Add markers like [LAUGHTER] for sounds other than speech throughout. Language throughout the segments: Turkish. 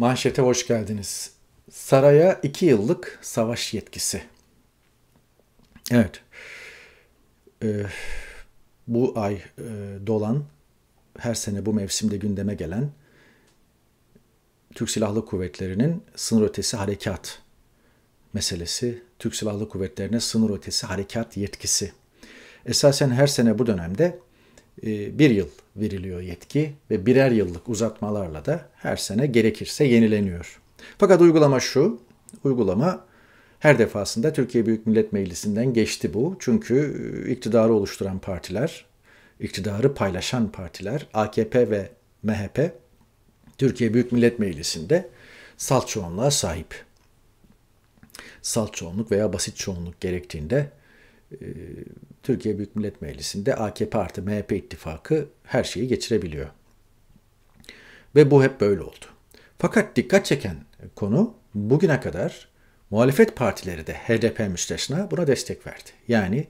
Manşete hoş geldiniz. Saraya iki yıllık savaş yetkisi. Evet. Ee, bu ay e, dolan, her sene bu mevsimde gündeme gelen Türk Silahlı Kuvvetleri'nin sınır ötesi harekat meselesi, Türk Silahlı Kuvvetleri'ne sınır ötesi harekat yetkisi. Esasen her sene bu dönemde ee, bir yıl veriliyor yetki ve birer yıllık uzatmalarla da her sene gerekirse yenileniyor. Fakat uygulama şu, uygulama her defasında Türkiye Büyük Millet Meclisi'nden geçti bu. Çünkü e, iktidarı oluşturan partiler, iktidarı paylaşan partiler AKP ve MHP Türkiye Büyük Millet Meclisi'nde salt çoğunluğa sahip. Salt çoğunluk veya basit çoğunluk gerektiğinde ee, Türkiye Büyük Millet Meclisi'nde AKP artı MHP ittifakı her şeyi geçirebiliyor. Ve bu hep böyle oldu. Fakat dikkat çeken konu bugüne kadar muhalefet partileri de HDP müsteşna buna destek verdi. Yani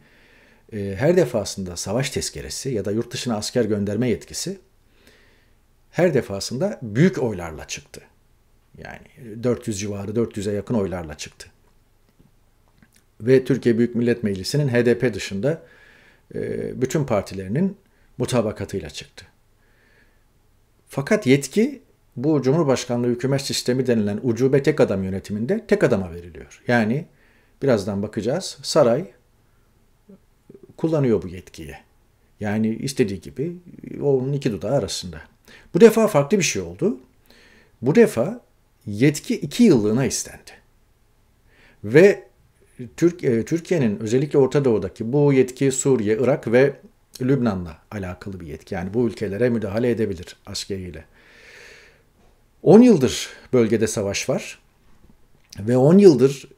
e, her defasında savaş tezkeresi ya da yurt dışına asker gönderme yetkisi her defasında büyük oylarla çıktı. Yani 400 e, civarı 400'e yakın oylarla çıktı ve Türkiye Büyük Millet Meclisi'nin HDP dışında e, bütün partilerinin mutabakatıyla çıktı. Fakat yetki bu Cumhurbaşkanlığı hükümet sistemi denilen ucube tek adam yönetiminde tek adama veriliyor. Yani birazdan bakacağız saray kullanıyor bu yetkiyi. Yani istediği gibi onun iki dudağı arasında. Bu defa farklı bir şey oldu. Bu defa yetki iki yıllığına istendi. Ve Türk, e, Türkiye'nin özellikle Orta Doğu'daki bu yetki Suriye, Irak ve Lübnan'la alakalı bir yetki. Yani bu ülkelere müdahale edebilir askeriyle. 10 yıldır bölgede savaş var ve 10 yıldır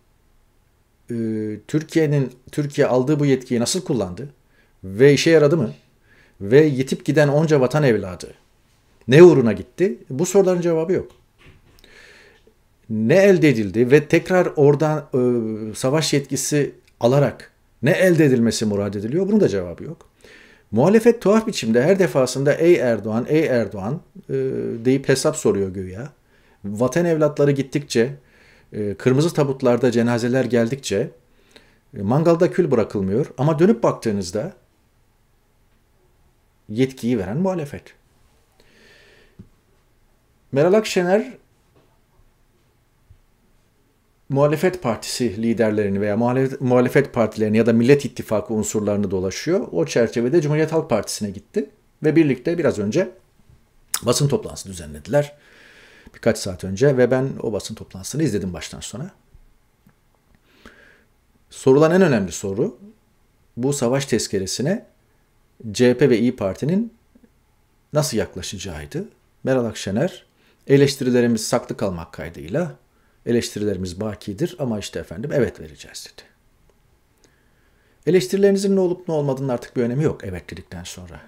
e, Türkiye'nin Türkiye aldığı bu yetkiyi nasıl kullandı ve işe yaradı mı? Ve yitip giden onca vatan evladı ne uğruna gitti? Bu soruların cevabı yok ne elde edildi ve tekrar oradan e, savaş yetkisi alarak ne elde edilmesi murad ediliyor? Bunun da cevabı yok. Muhalefet tuhaf biçimde her defasında ey Erdoğan, ey Erdoğan e, deyip hesap soruyor güya. Vatan evlatları gittikçe, e, kırmızı tabutlarda cenazeler geldikçe e, mangalda kül bırakılmıyor. Ama dönüp baktığınızda yetkiyi veren muhalefet. Meral Akşener muhalefet partisi liderlerini veya muhalefet, muhalefet partilerini ya da Millet İttifakı unsurlarını dolaşıyor. O çerçevede Cumhuriyet Halk Partisi'ne gitti ve birlikte biraz önce basın toplantısı düzenlediler. Birkaç saat önce ve ben o basın toplantısını izledim baştan sona. Sorulan en önemli soru bu savaş tezkeresine CHP ve İyi Parti'nin nasıl yaklaşacağıydı. Meral Akşener eleştirilerimiz saklı kalmak kaydıyla Eleştirilerimiz bakidir ama işte efendim evet vereceğiz dedi. Eleştirilerinizin ne olup ne olmadığının artık bir önemi yok evet dedikten sonra.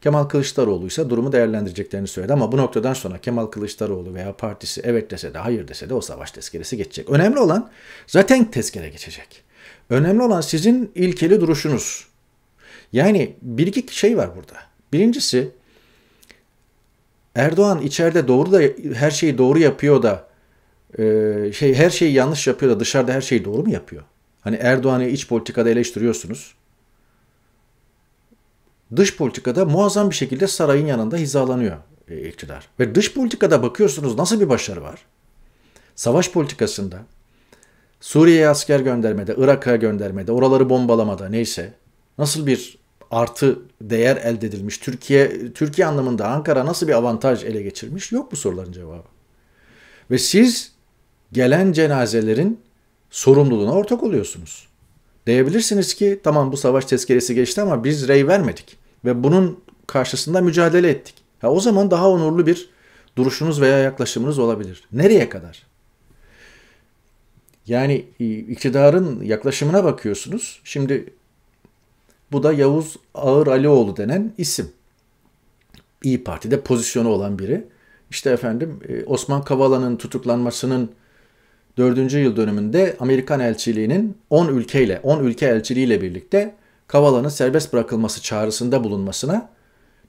Kemal Kılıçdaroğlu ise durumu değerlendireceklerini söyledi ama bu noktadan sonra Kemal Kılıçdaroğlu veya partisi evet dese de hayır dese de o savaş tezkeresi geçecek. Önemli olan zaten tezkere geçecek. Önemli olan sizin ilkeli duruşunuz. Yani bir iki şey var burada. Birincisi Erdoğan içeride doğru da her şeyi doğru yapıyor da ee, şey her şeyi yanlış yapıyor da dışarıda her şeyi doğru mu yapıyor? Hani Erdoğan'ı iç politikada eleştiriyorsunuz. Dış politikada muazzam bir şekilde sarayın yanında hizalanıyor e, iktidar. Ve dış politikada bakıyorsunuz nasıl bir başarı var? Savaş politikasında, Suriye'ye asker göndermede, Irak'a göndermede, oraları bombalamada neyse nasıl bir artı değer elde edilmiş? Türkiye Türkiye anlamında Ankara nasıl bir avantaj ele geçirmiş? Yok bu soruların cevabı. Ve siz gelen cenazelerin sorumluluğuna ortak oluyorsunuz. Diyebilirsiniz ki tamam bu savaş tezkeresi geçti ama biz rey vermedik ve bunun karşısında mücadele ettik. Ha, o zaman daha onurlu bir duruşunuz veya yaklaşımınız olabilir. Nereye kadar? Yani iktidarın yaklaşımına bakıyorsunuz. Şimdi bu da Yavuz Ağır Alioğlu denen isim. İyi Parti'de pozisyonu olan biri. İşte efendim e, Osman Kavala'nın tutuklanmasının 4. yıl dönümünde Amerikan elçiliğinin 10 ülkeyle, 10 ülke elçiliğiyle birlikte Kavala'nın serbest bırakılması çağrısında bulunmasına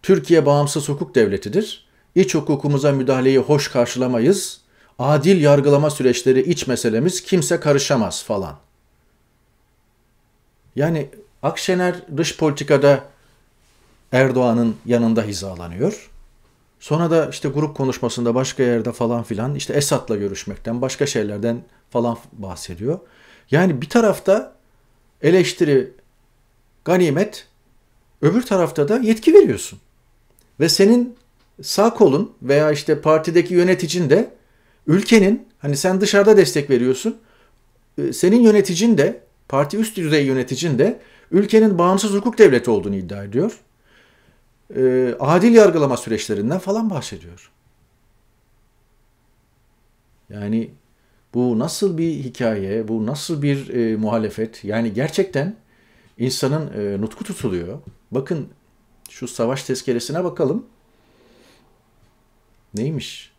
Türkiye bağımsız hukuk devletidir. İç hukukumuza müdahaleyi hoş karşılamayız. Adil yargılama süreçleri iç meselemiz kimse karışamaz falan. Yani Akşener dış politikada Erdoğan'ın yanında hizalanıyor. Sonra da işte grup konuşmasında başka yerde falan filan işte Esat'la görüşmekten başka şeylerden falan bahsediyor. Yani bir tarafta eleştiri, ganimet, öbür tarafta da yetki veriyorsun. Ve senin sağ kolun veya işte partideki yöneticin de ülkenin hani sen dışarıda destek veriyorsun. E, senin yöneticin de parti üst düzey yöneticin de ülkenin bağımsız hukuk devleti olduğunu iddia ediyor e, adil yargılama süreçlerinden falan bahsediyor. Yani bu nasıl bir hikaye, bu nasıl bir e, muhalefet? Yani gerçekten insanın e, nutku tutuluyor. Bakın şu savaş tezkeresine bakalım. Neymiş?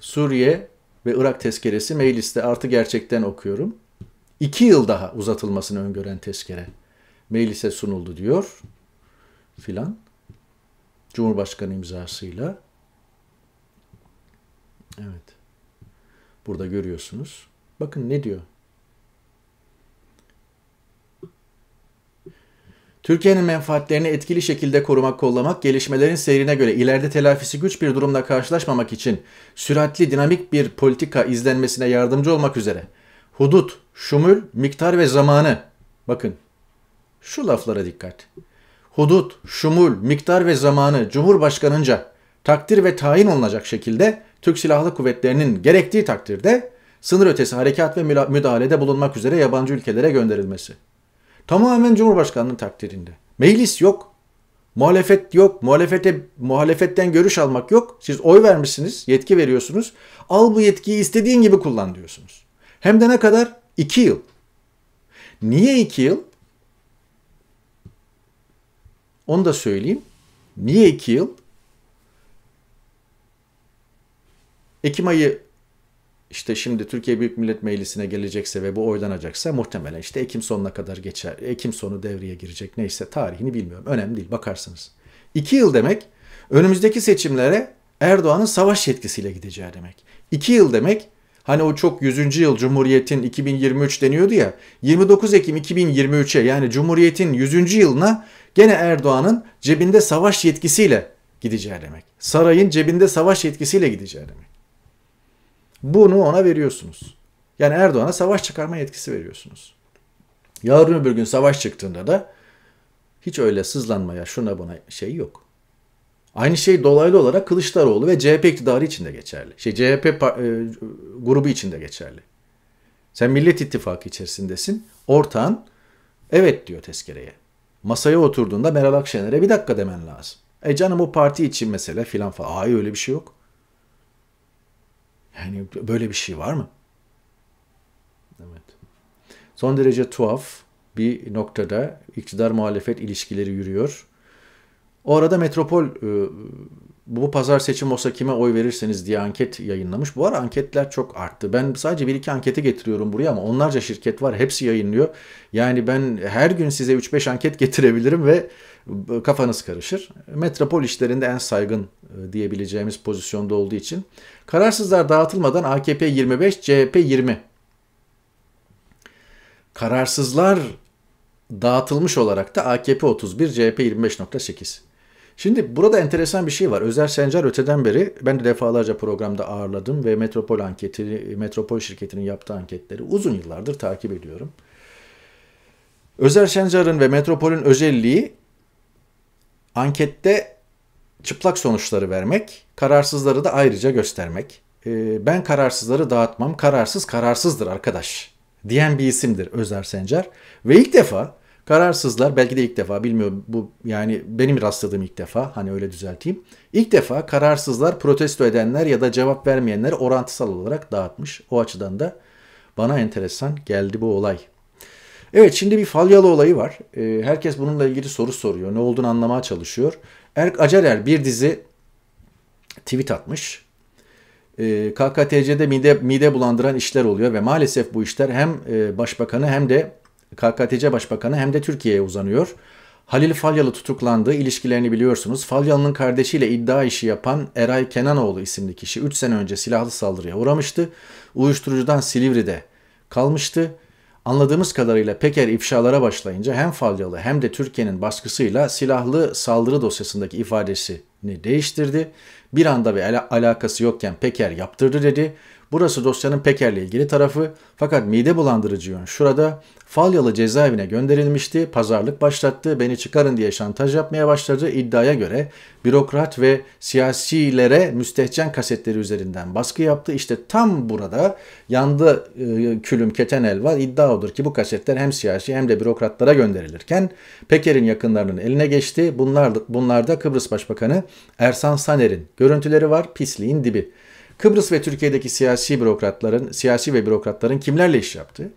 Suriye ve Irak tezkeresi mecliste artı gerçekten okuyorum. İki yıl daha uzatılmasını öngören tezkere meclise sunuldu diyor filan. Cumhurbaşkanı imzasıyla. Evet. Burada görüyorsunuz. Bakın ne diyor? Türkiye'nin menfaatlerini etkili şekilde korumak, kollamak, gelişmelerin seyrine göre ileride telafisi güç bir durumla karşılaşmamak için süratli, dinamik bir politika izlenmesine yardımcı olmak üzere hudut, şumul, miktar ve zamanı bakın şu laflara dikkat hudut, şumul, miktar ve zamanı Cumhurbaşkanınca takdir ve tayin olunacak şekilde Türk Silahlı Kuvvetleri'nin gerektiği takdirde sınır ötesi harekat ve müdahalede bulunmak üzere yabancı ülkelere gönderilmesi. Tamamen Cumhurbaşkanının takdirinde. Meclis yok. Muhalefet yok. Muhalefete, muhalefetten görüş almak yok. Siz oy vermişsiniz, yetki veriyorsunuz. Al bu yetkiyi istediğin gibi kullan diyorsunuz. Hem de ne kadar? İki yıl. Niye iki yıl? Onu da söyleyeyim. Niye iki yıl? Ekim ayı işte şimdi Türkiye Büyük Millet Meclisi'ne gelecekse ve bu oylanacaksa muhtemelen işte Ekim sonuna kadar geçer. Ekim sonu devreye girecek neyse tarihini bilmiyorum. Önemli değil bakarsınız. İki yıl demek önümüzdeki seçimlere Erdoğan'ın savaş yetkisiyle gideceği demek. İki yıl demek hani o çok 100. yıl Cumhuriyet'in 2023 deniyordu ya 29 Ekim 2023'e yani Cumhuriyet'in 100. yılına gene Erdoğan'ın cebinde savaş yetkisiyle gideceği demek. Sarayın cebinde savaş yetkisiyle gideceği demek. Bunu ona veriyorsunuz. Yani Erdoğan'a savaş çıkarma yetkisi veriyorsunuz. Yarın öbür gün savaş çıktığında da hiç öyle sızlanmaya şuna buna şey yok. Aynı şey dolaylı olarak Kılıçdaroğlu ve CHP iktidarı için de geçerli. Şey CHP e, grubu için de geçerli. Sen Millet İttifakı içerisindesin. Ortağın evet diyor tezkereye. Masaya oturduğunda Meral Akşener'e bir dakika demen lazım. E canım o parti için mesele filan falan. Ay öyle bir şey yok. Yani böyle bir şey var mı? Evet. Son derece tuhaf bir noktada iktidar muhalefet ilişkileri yürüyor. O arada metropol ıı, bu pazar seçim olsa kime oy verirseniz diye anket yayınlamış. Bu ara anketler çok arttı. Ben sadece bir iki anketi getiriyorum buraya ama onlarca şirket var. Hepsi yayınlıyor. Yani ben her gün size 3-5 anket getirebilirim ve kafanız karışır. Metropol işlerinde en saygın e, diyebileceğimiz pozisyonda olduğu için. Kararsızlar dağıtılmadan AKP 25, CHP 20. Kararsızlar dağıtılmış olarak da AKP 31, CHP 25.8. Şimdi burada enteresan bir şey var. Özer Sencer öteden beri ben de defalarca programda ağırladım ve Metropol anketi, Metropol şirketinin yaptığı anketleri uzun yıllardır takip ediyorum. Özer Sencer'ın ve Metropol'ün özelliği ankette çıplak sonuçları vermek, kararsızları da ayrıca göstermek. Ee, ben kararsızları dağıtmam, kararsız kararsızdır arkadaş diyen bir isimdir Özer Sencer. Ve ilk defa Kararsızlar belki de ilk defa bilmiyorum bu yani benim rastladığım ilk defa hani öyle düzelteyim. İlk defa kararsızlar protesto edenler ya da cevap vermeyenler orantısal olarak dağıtmış. O açıdan da bana enteresan geldi bu olay. Evet şimdi bir falyalı olayı var. E, herkes bununla ilgili soru soruyor. Ne olduğunu anlamaya çalışıyor. Erk Acarer bir dizi tweet atmış. E, ee, KKTC'de mide, mide bulandıran işler oluyor ve maalesef bu işler hem e, başbakanı hem de KKTC Başbakanı hem de Türkiye'ye uzanıyor. Halil Falyalı tutuklandığı ilişkilerini biliyorsunuz. Falyalı'nın kardeşiyle iddia işi yapan Eray Kenanoğlu isimli kişi 3 sene önce silahlı saldırıya uğramıştı. Uyuşturucudan Silivri'de kalmıştı. Anladığımız kadarıyla Peker ifşalara başlayınca hem Falyalı hem de Türkiye'nin baskısıyla silahlı saldırı dosyasındaki ifadesini değiştirdi bir anda ve alakası yokken Peker yaptırdı dedi. Burası dosyanın Peker'le ilgili tarafı fakat mide bulandırıcı yön şurada. Falyalı cezaevine gönderilmişti, pazarlık başlattı, beni çıkarın diye şantaj yapmaya başladı. İddiaya göre bürokrat ve siyasilere müstehcen kasetleri üzerinden baskı yaptı. İşte tam burada yandı e, külüm keten el var. İddia odur ki bu kasetler hem siyasi hem de bürokratlara gönderilirken Peker'in yakınlarının eline geçti. Bunlar, bunlar da Kıbrıs Başbakanı Ersan Saner'in Görüntüleri var pisliğin dibi. Kıbrıs ve Türkiye'deki siyasi bürokratların, siyasi ve bürokratların kimlerle iş yaptığı,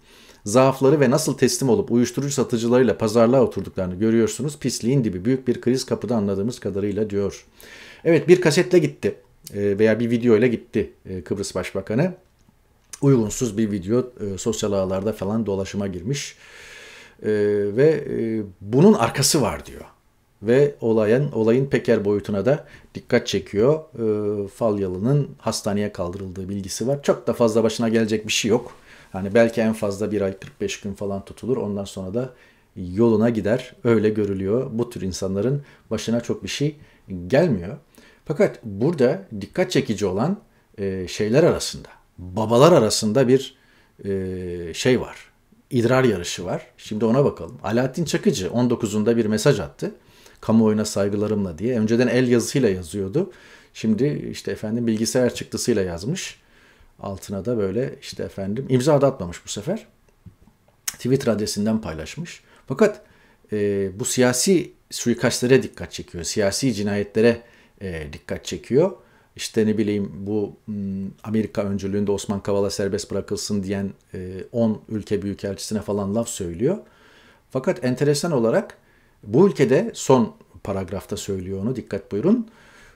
zaafları ve nasıl teslim olup uyuşturucu satıcılarıyla pazarlığa oturduklarını görüyorsunuz. Pisliğin dibi büyük bir kriz kapıda anladığımız kadarıyla diyor. Evet bir kasetle gitti e, veya bir video ile gitti e, Kıbrıs Başbakanı. Uygunsuz bir video e, sosyal ağlarda falan dolaşıma girmiş. Ve bunun arkası var diyor ve olayın olayın Peker boyutuna da dikkat çekiyor. E, ee, Falyalı'nın hastaneye kaldırıldığı bilgisi var. Çok da fazla başına gelecek bir şey yok. Hani belki en fazla bir ay 45 gün falan tutulur. Ondan sonra da yoluna gider. Öyle görülüyor. Bu tür insanların başına çok bir şey gelmiyor. Fakat burada dikkat çekici olan e, şeyler arasında, babalar arasında bir e, şey var. İdrar yarışı var. Şimdi ona bakalım. Alaaddin Çakıcı 19'unda bir mesaj attı kamuoyuna saygılarımla diye. Önceden el yazısıyla yazıyordu. Şimdi işte efendim bilgisayar çıktısıyla yazmış. Altına da böyle işte efendim imza da atmamış bu sefer. Twitter adresinden paylaşmış. Fakat e, bu siyasi suikastlere dikkat çekiyor. Siyasi cinayetlere e, dikkat çekiyor. İşte ne bileyim bu Amerika öncülüğünde Osman Kavala serbest bırakılsın diyen 10 e, ülke büyükelçisine falan laf söylüyor. Fakat enteresan olarak bu ülkede son paragrafta söylüyor onu dikkat buyurun.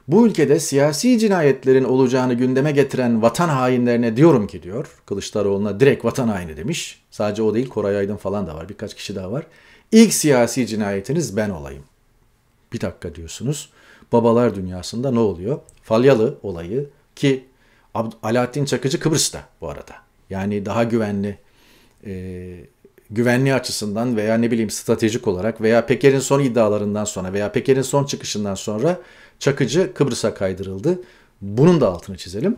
Bu ülkede siyasi cinayetlerin olacağını gündeme getiren vatan hainlerine diyorum ki diyor. Kılıçdaroğlu'na direkt vatan haini demiş. Sadece o değil Koray Aydın falan da var birkaç kişi daha var. İlk siyasi cinayetiniz ben olayım. Bir dakika diyorsunuz. Babalar dünyasında ne oluyor? Falyalı olayı ki Alaattin Çakıcı Kıbrıs'ta bu arada. Yani daha güvenli e, güvenliği açısından veya ne bileyim stratejik olarak veya Peker'in son iddialarından sonra veya Peker'in son çıkışından sonra Çakıcı Kıbrıs'a kaydırıldı. Bunun da altını çizelim.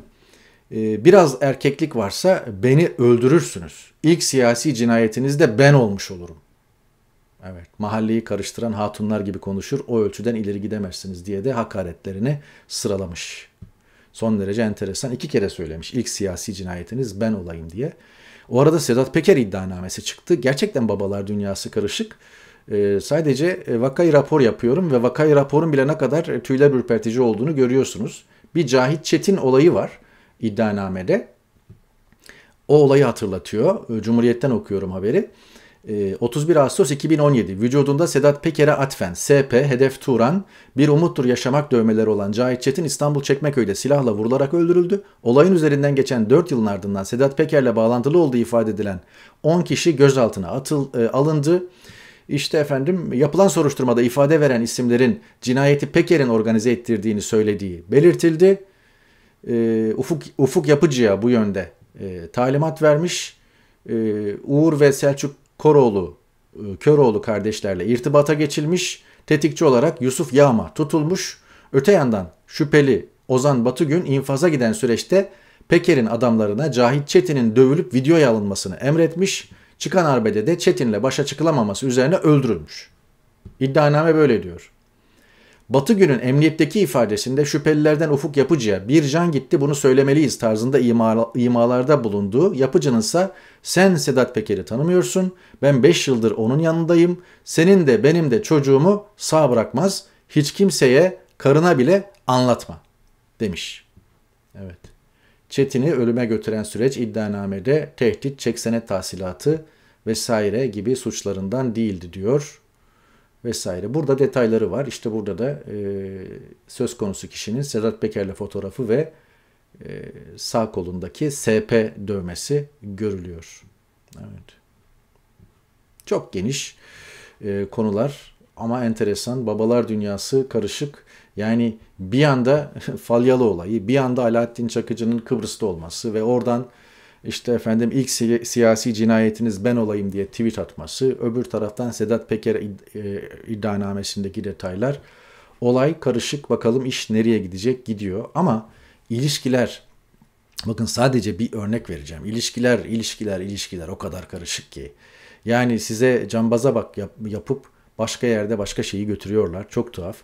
Ee, biraz erkeklik varsa beni öldürürsünüz. İlk siyasi cinayetinizde ben olmuş olurum. Evet, mahalleyi karıştıran hatunlar gibi konuşur, o ölçüden ileri gidemezsiniz diye de hakaretlerini sıralamış. Son derece enteresan. iki kere söylemiş. ilk siyasi cinayetiniz ben olayım diye. O arada Sedat Peker iddianamesi çıktı. Gerçekten babalar dünyası karışık. Ee, e, sadece vakayı rapor yapıyorum ve vakayı raporun bile ne kadar e, tüyler ürpertici olduğunu görüyorsunuz. Bir Cahit Çetin olayı var iddianamede. O olayı hatırlatıyor. Ee, Cumhuriyet'ten okuyorum haberi. 31 ee, Ağustos 2017 vücudunda Sedat Peker'e atfen SP Hedef Turan bir umuttur yaşamak dövmeleri olan Cahit Çetin İstanbul Çekmeköy'de silahla vurularak öldürüldü. Olayın üzerinden geçen 4 yılın ardından Sedat Peker'le bağlantılı olduğu ifade edilen 10 kişi gözaltına atıl, e, alındı. İşte efendim yapılan soruşturmada ifade veren isimlerin cinayeti Peker'in organize ettirdiğini söylediği belirtildi. E, Ufuk, Ufuk Yapıcı'ya bu yönde e, talimat vermiş. Ee, Uğur ve Selçuk Koroğlu, e, Köroğlu kardeşlerle irtibata geçilmiş, tetikçi olarak Yusuf Yağma tutulmuş. Öte yandan şüpheli Ozan Batıgün infaza giden süreçte Peker'in adamlarına Cahit Çetin'in dövülüp videoya alınmasını emretmiş, çıkan arbedede de Çetin'le başa çıkılamaması üzerine öldürülmüş. İddianame böyle diyor. Batı günün emniyetteki ifadesinde şüphelilerden Ufuk Yapıcı'ya bir can gitti bunu söylemeliyiz tarzında ima, imalarda bulunduğu Yapıcı'nın ise sen Sedat Peker'i tanımıyorsun ben 5 yıldır onun yanındayım senin de benim de çocuğumu sağ bırakmaz hiç kimseye karına bile anlatma demiş. Evet. Çetin'i ölüme götüren süreç iddianamede tehdit, çeksenet tahsilatı vesaire gibi suçlarından değildi diyor vesaire. Burada detayları var. İşte burada da e, söz konusu kişinin Sedat Peker'le fotoğrafı ve e, sağ kolundaki SP dövmesi görülüyor. Evet. Çok geniş e, konular ama enteresan. Babalar dünyası karışık. Yani bir yanda [LAUGHS] Falyalı olayı, bir yanda Alaaddin Çakıcı'nın Kıbrıs'ta olması ve oradan işte efendim ilk si- siyasi cinayetiniz ben olayım diye tweet atması, öbür taraftan Sedat Peker id- e, iddianamesindeki detaylar. Olay karışık bakalım iş nereye gidecek gidiyor ama ilişkiler bakın sadece bir örnek vereceğim. İlişkiler, ilişkiler, ilişkiler o kadar karışık ki. Yani size cambaza bak yap, yapıp başka yerde başka şeyi götürüyorlar. Çok tuhaf.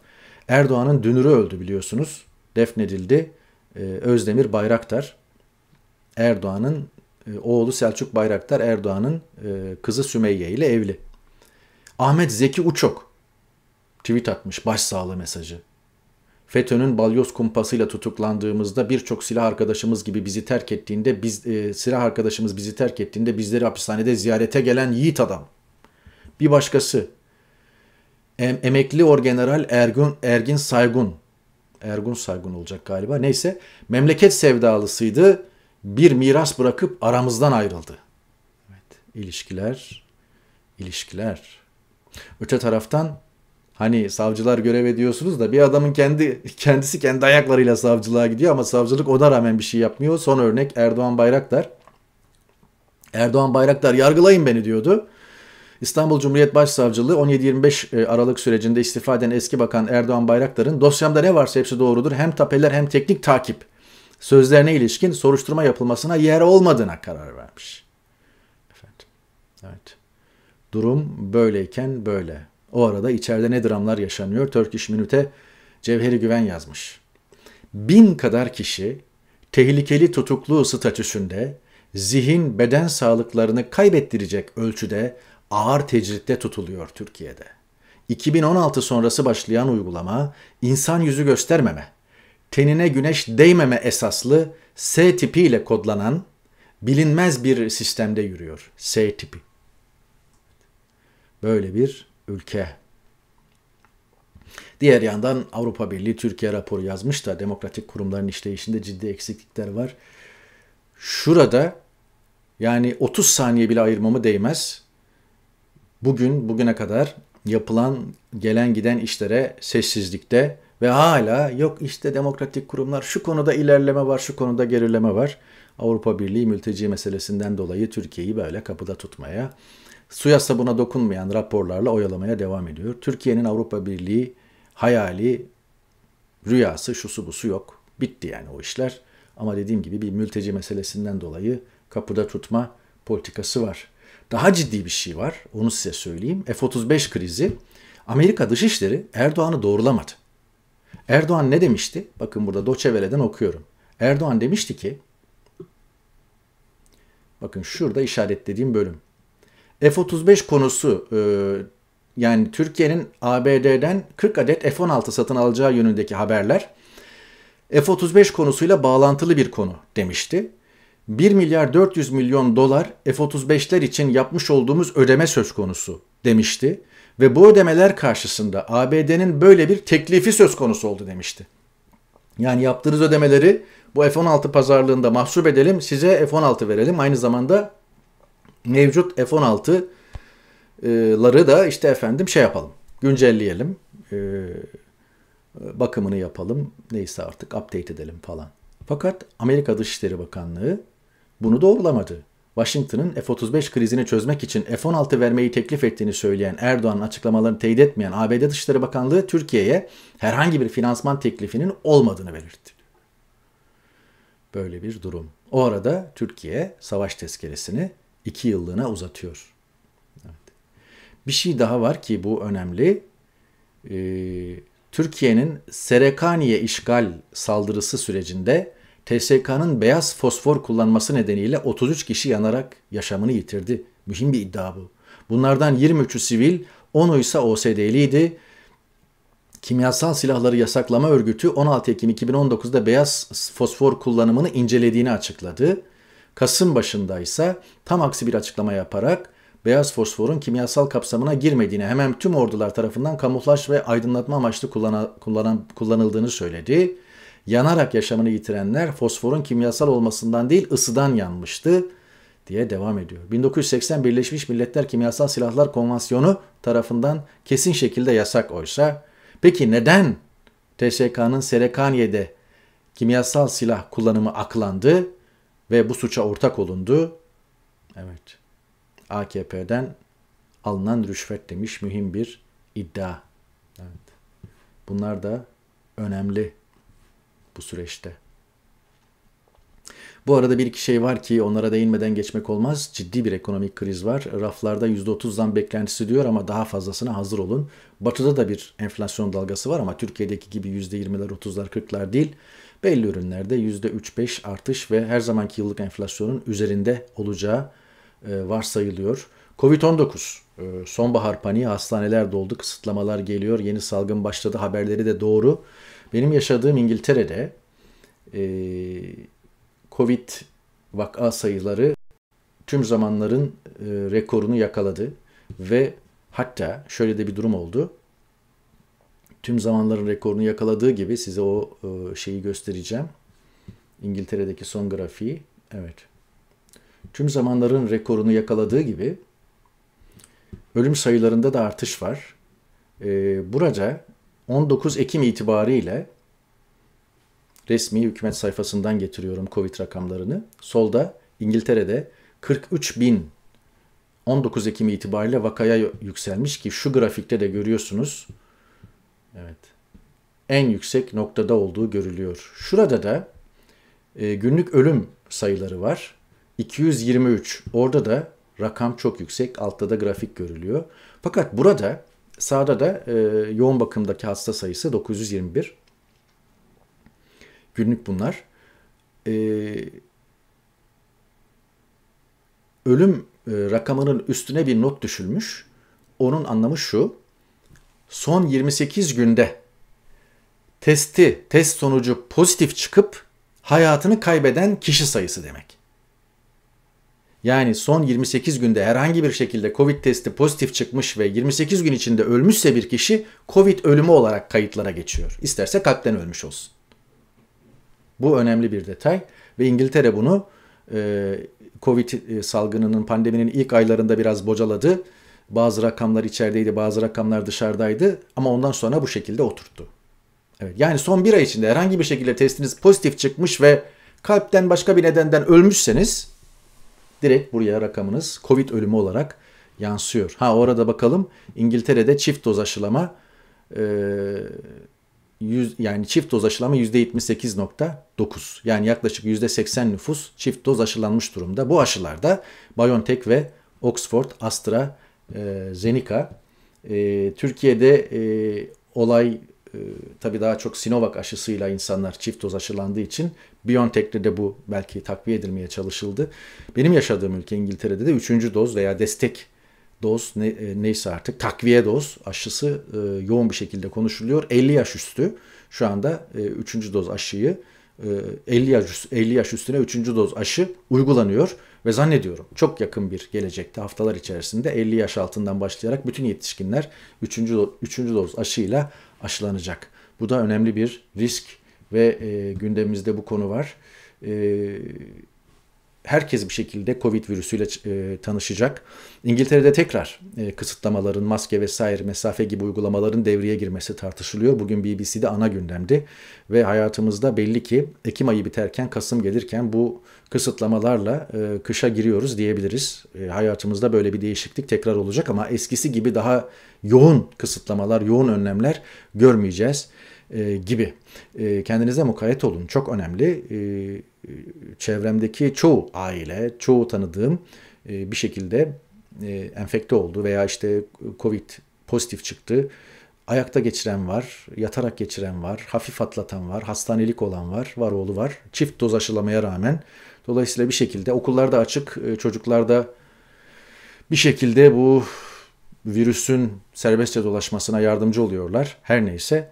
Erdoğan'ın dünürü öldü biliyorsunuz. Defnedildi. Ee, Özdemir Bayraktar Erdoğan'ın e, oğlu Selçuk Bayraktar Erdoğan'ın e, kızı Sümeyye ile evli. Ahmet Zeki Uçok tweet atmış başsağlığı mesajı. FETÖ'nün balyoz kumpasıyla tutuklandığımızda birçok silah arkadaşımız gibi bizi terk ettiğinde biz e, silah arkadaşımız bizi terk ettiğinde bizleri hapishanede ziyarete gelen yiğit adam. Bir başkası em, emekli orgeneral Ergun Ergin Saygun Ergun Saygun olacak galiba. Neyse memleket sevdalısıydı bir miras bırakıp aramızdan ayrıldı. Evet, ilişkiler, ilişkiler. Öte taraftan hani savcılar görev ediyorsunuz da bir adamın kendi kendisi kendi ayaklarıyla savcılığa gidiyor ama savcılık ona rağmen bir şey yapmıyor. Son örnek Erdoğan Bayraktar. Erdoğan Bayraktar yargılayın beni diyordu. İstanbul Cumhuriyet Başsavcılığı 17-25 e, Aralık sürecinde istifa eden eski bakan Erdoğan Bayraktar'ın dosyamda ne varsa hepsi doğrudur. Hem tapeler hem teknik takip sözlerine ilişkin soruşturma yapılmasına yer olmadığına karar vermiş. Efendim, evet. Durum böyleyken böyle. O arada içeride ne dramlar yaşanıyor? Turkish Minute'e Cevheri Güven yazmış. Bin kadar kişi tehlikeli tutuklu statüsünde zihin beden sağlıklarını kaybettirecek ölçüde ağır tecritte tutuluyor Türkiye'de. 2016 sonrası başlayan uygulama insan yüzü göstermeme, tenine güneş değmeme esaslı S tipi ile kodlanan bilinmez bir sistemde yürüyor. S tipi. Böyle bir ülke. Diğer yandan Avrupa Birliği Türkiye raporu yazmış da demokratik kurumların işleyişinde ciddi eksiklikler var. Şurada yani 30 saniye bile ayırmamı değmez. Bugün bugüne kadar yapılan gelen giden işlere sessizlikte ve hala yok işte demokratik kurumlar şu konuda ilerleme var, şu konuda gerileme var. Avrupa Birliği mülteci meselesinden dolayı Türkiye'yi böyle kapıda tutmaya, suya sabuna dokunmayan raporlarla oyalamaya devam ediyor. Türkiye'nin Avrupa Birliği hayali, rüyası, şusu busu yok. Bitti yani o işler. Ama dediğim gibi bir mülteci meselesinden dolayı kapıda tutma politikası var. Daha ciddi bir şey var. Onu size söyleyeyim. F-35 krizi Amerika Dışişleri Erdoğan'ı doğrulamadı. Erdoğan ne demişti? Bakın burada Doçevele'den okuyorum. Erdoğan demişti ki, bakın şurada işaretlediğim bölüm. F-35 konusu e, yani Türkiye'nin ABD'den 40 adet F-16 satın alacağı yönündeki haberler F-35 konusuyla bağlantılı bir konu demişti. 1 milyar 400 milyon dolar F-35'ler için yapmış olduğumuz ödeme söz konusu demişti ve bu ödemeler karşısında ABD'nin böyle bir teklifi söz konusu oldu demişti. Yani yaptığınız ödemeleri bu F-16 pazarlığında mahsup edelim, size F-16 verelim. Aynı zamanda mevcut F-16'ları e, da işte efendim şey yapalım, güncelleyelim, e, bakımını yapalım, neyse artık update edelim falan. Fakat Amerika Dışişleri Bakanlığı bunu doğrulamadı. Washington'ın F-35 krizini çözmek için F-16 vermeyi teklif ettiğini söyleyen Erdoğan'ın açıklamalarını teyit etmeyen ABD Dışişleri Bakanlığı Türkiye'ye herhangi bir finansman teklifinin olmadığını belirtti. Böyle bir durum. O arada Türkiye savaş tezkeresini iki yıllığına uzatıyor. Evet. Bir şey daha var ki bu önemli. Ee, Türkiye'nin Serekaniye işgal saldırısı sürecinde TSK'nın beyaz fosfor kullanması nedeniyle 33 kişi yanarak yaşamını yitirdi. Mühim bir iddia bu. Bunlardan 23'ü sivil, 10'u ise OSD'liydi. Kimyasal Silahları Yasaklama Örgütü 16 Ekim 2019'da beyaz fosfor kullanımını incelediğini açıkladı. Kasım başında ise tam aksi bir açıklama yaparak beyaz fosforun kimyasal kapsamına girmediğini hemen tüm ordular tarafından kamuflaj ve aydınlatma amaçlı kullanan, kullanan, kullanıldığını söyledi. Yanarak yaşamını yitirenler fosforun kimyasal olmasından değil ısıdan yanmıştı diye devam ediyor. 1980 Birleşmiş Milletler Kimyasal Silahlar Konvansiyonu tarafından kesin şekilde yasak oysa peki neden TSK'nın Serekaniye'de kimyasal silah kullanımı aklandı ve bu suça ortak olundu? Evet. AKP'den alınan rüşvet demiş mühim bir iddia. Evet. Bunlar da önemli bu süreçte. Bu arada bir iki şey var ki onlara değinmeden geçmek olmaz. Ciddi bir ekonomik kriz var. Raflarda %30 zam beklentisi diyor ama daha fazlasına hazır olun. Batı'da da bir enflasyon dalgası var ama Türkiye'deki gibi %20'ler, 30'lar, 40'lar değil. Belli ürünlerde %3-5 artış ve her zamanki yıllık enflasyonun üzerinde olacağı e, varsayılıyor. Covid-19 e, sonbahar paniği hastaneler doldu, kısıtlamalar geliyor, yeni salgın başladı haberleri de doğru. Benim yaşadığım İngiltere'de e, Covid vaka sayıları tüm zamanların e, rekorunu yakaladı ve hatta şöyle de bir durum oldu. Tüm zamanların rekorunu yakaladığı gibi size o e, şeyi göstereceğim. İngiltere'deki son grafiği. Evet. Tüm zamanların rekorunu yakaladığı gibi ölüm sayılarında da artış var. E, burada 19 Ekim itibariyle resmi hükümet sayfasından getiriyorum Covid rakamlarını. Solda İngiltere'de 43 bin 19 Ekim itibariyle vakaya yükselmiş ki şu grafikte de görüyorsunuz. Evet. En yüksek noktada olduğu görülüyor. Şurada da e, günlük ölüm sayıları var. 223. Orada da rakam çok yüksek. Altta da grafik görülüyor. Fakat burada Sağda da e, yoğun bakımdaki hasta sayısı 921. Günlük bunlar. E, ölüm e, rakamının üstüne bir not düşülmüş. Onun anlamı şu. Son 28 günde testi, test sonucu pozitif çıkıp hayatını kaybeden kişi sayısı demek yani son 28 günde herhangi bir şekilde Covid testi pozitif çıkmış ve 28 gün içinde ölmüşse bir kişi Covid ölümü olarak kayıtlara geçiyor. İsterse kalpten ölmüş olsun. Bu önemli bir detay ve İngiltere bunu e, Covid e, salgınının pandeminin ilk aylarında biraz bocaladı. Bazı rakamlar içerideydi, bazı rakamlar dışarıdaydı ama ondan sonra bu şekilde oturttu. Evet, yani son bir ay içinde herhangi bir şekilde testiniz pozitif çıkmış ve kalpten başka bir nedenden ölmüşseniz direkt buraya rakamınız Covid ölümü olarak yansıyor. Ha orada bakalım İngiltere'de çift doz aşılama e, 100, yani çift doz aşılama %78.9 yani yaklaşık %80 nüfus çift doz aşılanmış durumda. Bu aşılarda BioNTech ve Oxford, Astra, e, E, Türkiye'de e, olay e, tabii daha çok Sinovac aşısıyla insanlar çift doz aşılandığı için BioNTech'le de bu belki takviye edilmeye çalışıldı. Benim yaşadığım ülke İngiltere'de de üçüncü doz veya destek doz ne, e, neyse artık takviye doz aşısı e, yoğun bir şekilde konuşuluyor. 50 yaş üstü şu anda e, üçüncü doz aşıyı 50 e, yaş, 50 yaş üstüne üçüncü doz aşı uygulanıyor. Ve zannediyorum çok yakın bir gelecekte haftalar içerisinde 50 yaş altından başlayarak bütün yetişkinler 3. 3. doz aşıyla aşılanacak. Bu da önemli bir risk ve e, gündemimizde bu konu var. E, herkes bir şekilde Covid virüsüyle e, tanışacak. İngiltere'de tekrar e, kısıtlamaların, maske vesaire mesafe gibi uygulamaların devreye girmesi tartışılıyor. Bugün BBC'de ana gündemdi ve hayatımızda belli ki Ekim ayı biterken, Kasım gelirken bu kısıtlamalarla e, kışa giriyoruz diyebiliriz. E, hayatımızda böyle bir değişiklik tekrar olacak ama eskisi gibi daha yoğun kısıtlamalar, yoğun önlemler görmeyeceğiz e, gibi. E, kendinize mukayyet olun. Çok önemli. E, e, çevremdeki çoğu aile, çoğu tanıdığım e, bir şekilde e, enfekte oldu veya işte COVID pozitif çıktı. Ayakta geçiren var, yatarak geçiren var, hafif atlatan var, hastanelik olan var, var oğlu var. Çift doz aşılamaya rağmen dolayısıyla bir şekilde okullarda açık, e, çocuklarda bir şekilde bu virüsün serbestçe dolaşmasına yardımcı oluyorlar. Her neyse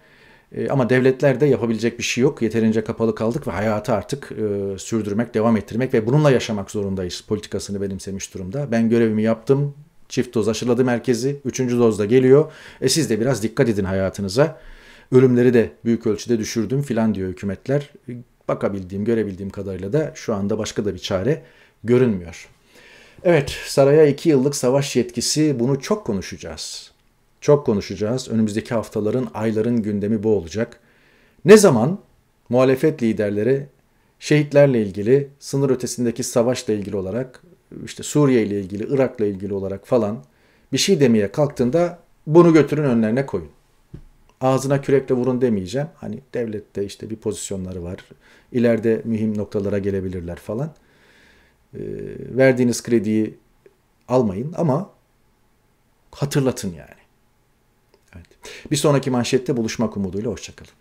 e, ama devletlerde yapabilecek bir şey yok. Yeterince kapalı kaldık ve hayatı artık e, sürdürmek, devam ettirmek ve bununla yaşamak zorundayız politikasını benimsemiş durumda. Ben görevimi yaptım, çift doz aşıladı merkezi, üçüncü doz da geliyor. E siz de biraz dikkat edin hayatınıza. Ölümleri de büyük ölçüde düşürdüm filan diyor hükümetler. Bakabildiğim, görebildiğim kadarıyla da şu anda başka da bir çare görünmüyor. Evet, saraya iki yıllık savaş yetkisi bunu çok konuşacağız. Çok konuşacağız. Önümüzdeki haftaların, ayların gündemi bu olacak. Ne zaman muhalefet liderleri şehitlerle ilgili, sınır ötesindeki savaşla ilgili olarak, işte Suriye ile ilgili, Irak'la ilgili olarak falan bir şey demeye kalktığında bunu götürün önlerine koyun. Ağzına kürekle vurun demeyeceğim. Hani devlette işte bir pozisyonları var. İleride mühim noktalara gelebilirler falan. E, verdiğiniz krediyi almayın ama hatırlatın yani. Evet. Bir sonraki manşette buluşmak umuduyla hoşçakalın.